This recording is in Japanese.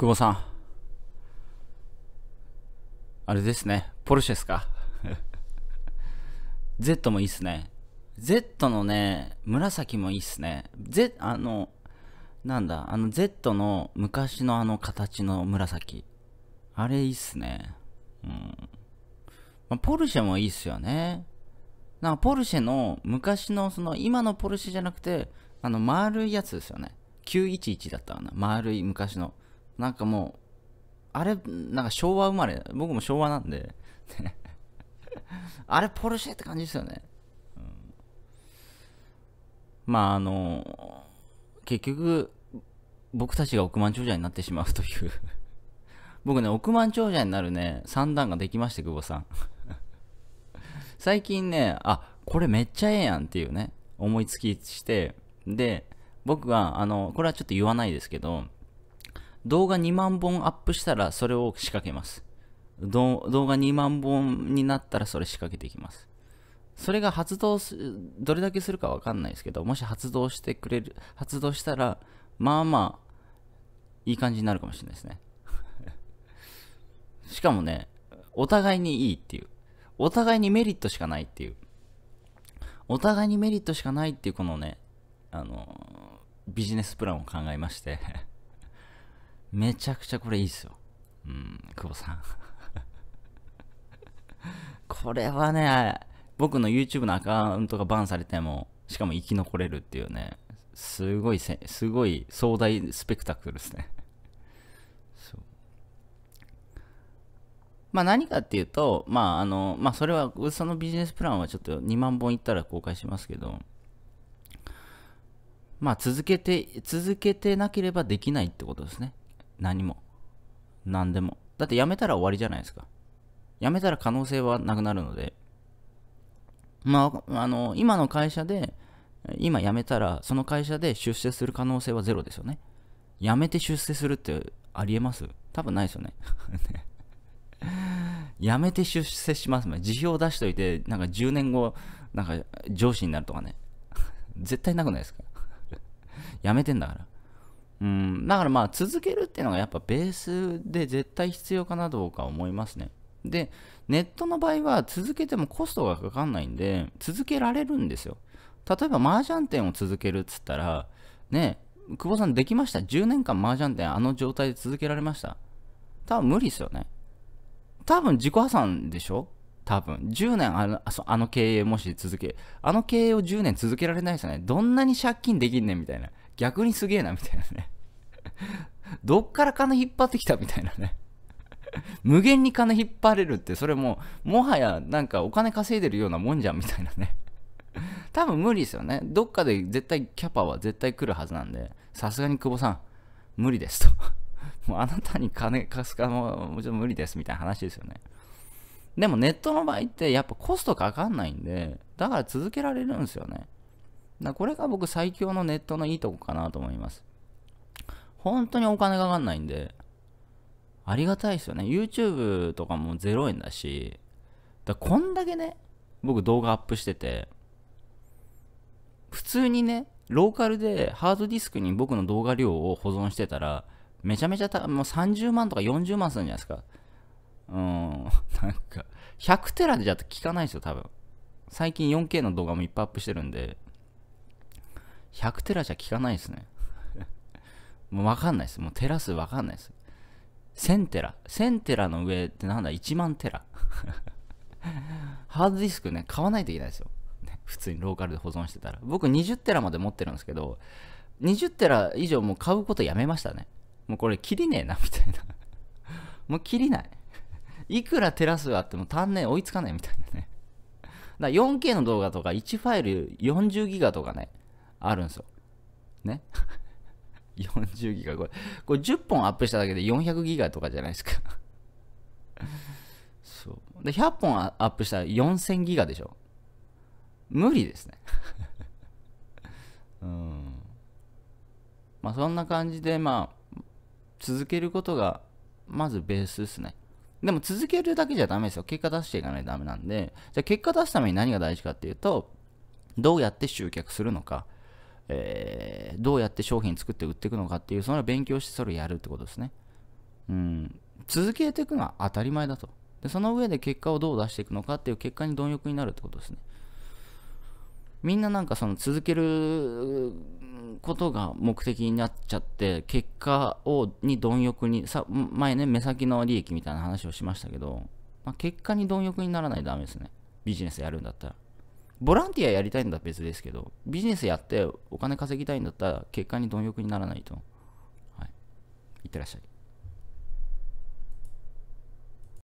久保さん。あれですね。ポルシェですか ?Z もいいっすね。Z のね、紫もいいっすね。Z、あの、なんだ、あの Z の昔のあの形の紫。あれいいっすね。うん。まあ、ポルシェもいいっすよね。なんかポルシェの昔のその今のポルシェじゃなくて、あの丸いやつですよね。911だったかな。丸い昔の。なんかもう、あれ、なんか昭和生まれ、僕も昭和なんで あれポルシェって感じですよね。うん、まああの、結局、僕たちが億万長者になってしまうという 僕ね、億万長者になるね、三段ができまして、久保さん 最近ね、あ、これめっちゃええやんっていうね、思いつきして、で、僕は、あの、これはちょっと言わないですけど、動画2万本アップしたらそれを仕掛けます。動画2万本になったらそれ仕掛けていきます。それが発動す、どれだけするかわかんないですけど、もし発動してくれる、発動したら、まあまあ、いい感じになるかもしれないですね。しかもね、お互いにいいっていう。お互いにメリットしかないっていう。お互いにメリットしかないっていう、このね、あの、ビジネスプランを考えまして めちゃくちゃこれいいっすよ。うん、久保さん これはね、僕の YouTube のアカウントがバンされても、しかも生き残れるっていうね、すごいせ、すごい壮大スペクタクルですねそう。まあ何かっていうと、まああの、まあそれは、そのビジネスプランはちょっと2万本いったら公開しますけど、まあ続けて、続けてなければできないってことですね。何も何でもだって辞めたら終わりじゃないですか辞めたら可能性はなくなるのでまああの今の会社で今辞めたらその会社で出世する可能性はゼロですよね辞めて出世するってありえます多分ないですよね 辞めて出世します辞表出しといてなんか10年後なんか上司になるとかね絶対なくないですか辞めてんだからうん、だからまあ続けるっていうのがやっぱベースで絶対必要かなどうか思いますね。で、ネットの場合は続けてもコストがかかんないんで、続けられるんですよ。例えば麻雀店を続けるっつったら、ね、久保さんできました ?10 年間麻雀店あの状態で続けられました多分無理ですよね。多分自己破産でしょ多分10年あのあの経営もし続けあの経営を10年続けられないですよねどんなに借金できんねんみたいな逆にすげえな、みたいなね。どっから金引っ張ってきたみたいなね。無限に金引っ張れるって、それも、もはやなんかお金稼いでるようなもんじゃんみたいなね。多分無理ですよね。どっかで絶対キャパは絶対来るはずなんで、さすがに久保さん、無理ですと。もうあなたに金貸すかも、もちろん無理ですみたいな話ですよね。でもネットの場合ってやっぱコストかかんないんで、だから続けられるんですよね。だこれが僕最強のネットのいいとこかなと思います。本当にお金かかんないんで、ありがたいですよね。YouTube とかも0円だし、だこんだけね、僕動画アップしてて、普通にね、ローカルでハードディスクに僕の動画量を保存してたら、めちゃめちゃた、もう30万とか40万するんじゃないですか。うん、なんか、100テラでじゃ効かないですよ、多分。最近 4K の動画もいっぱいアップしてるんで、100テラじゃ効かないですね。もうわかんないです。もうテラ数わかんないです。1000テラ。1000テラの上ってなんだ ?1 万テラ。ハードディスクね、買わないといけないですよ。ね、普通にローカルで保存してたら。僕20テラまで持ってるんですけど、20テラ以上もう買うことやめましたね。もうこれ切りねえな、みたいな。もう切りない。いくらテラ数あっても単年追いつかないみたいなね。だ 4K の動画とか1ファイル40ギガとかね、あるんですよ。ね40 ギガこれこれ10本アップしただけで400ギガとかじゃないですか そうで100本アップしたら4000ギガでしょ無理ですね うんまあそんな感じでまあ続けることがまずベースですねでも続けるだけじゃダメですよ結果出していかないとダメなんでじゃ結果出すために何が大事かっていうとどうやって集客するのかえー、どうやって商品作って売っていくのかっていう、その勉強してそれをやるってことですね。うん。続けていくのは当たり前だと。で、その上で結果をどう出していくのかっていう結果に貪欲になるってことですね。みんななんかその続けることが目的になっちゃって、結果をに貪欲に、さ前ね、目先の利益みたいな話をしましたけど、まあ、結果に貪欲にならないとダメですね。ビジネスやるんだったら。ボランティアやりたいんだ別ですけど、ビジネスやってお金稼ぎたいんだったら、結果に貪欲にならないと。はい。いってらっしゃい。